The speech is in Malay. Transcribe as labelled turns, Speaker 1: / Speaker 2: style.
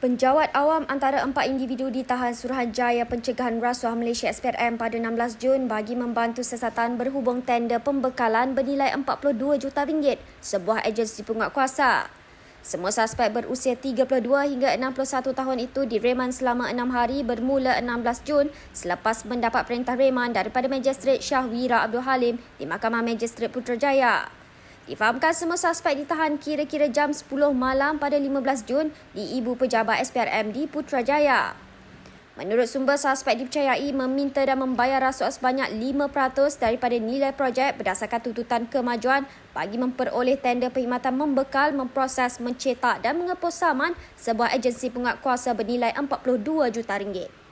Speaker 1: Penjawat awam antara empat individu ditahan Suruhanjaya Pencegahan Rasuah Malaysia SPRM pada 16 Jun bagi membantu siasatan berhubung tender pembekalan bernilai 42 juta ringgit sebuah agensi penguat Semua suspek berusia 32 hingga 61 tahun itu direman selama enam hari bermula 16 Jun selepas mendapat perintah reman daripada Majistret Magistrate Wira Abdul Halim di Mahkamah Majistret Putrajaya. Difahamkan semua suspek ditahan kira-kira jam 10 malam pada 15 Jun di Ibu Pejabat SPRM di Putrajaya. Menurut sumber suspek dipercayai meminta dan membayar rasuah sebanyak 5% daripada nilai projek berdasarkan tuntutan kemajuan bagi memperoleh tender perkhidmatan membekal, memproses, mencetak dan mengepul saman sebuah agensi penguat kuasa bernilai 42 juta ringgit.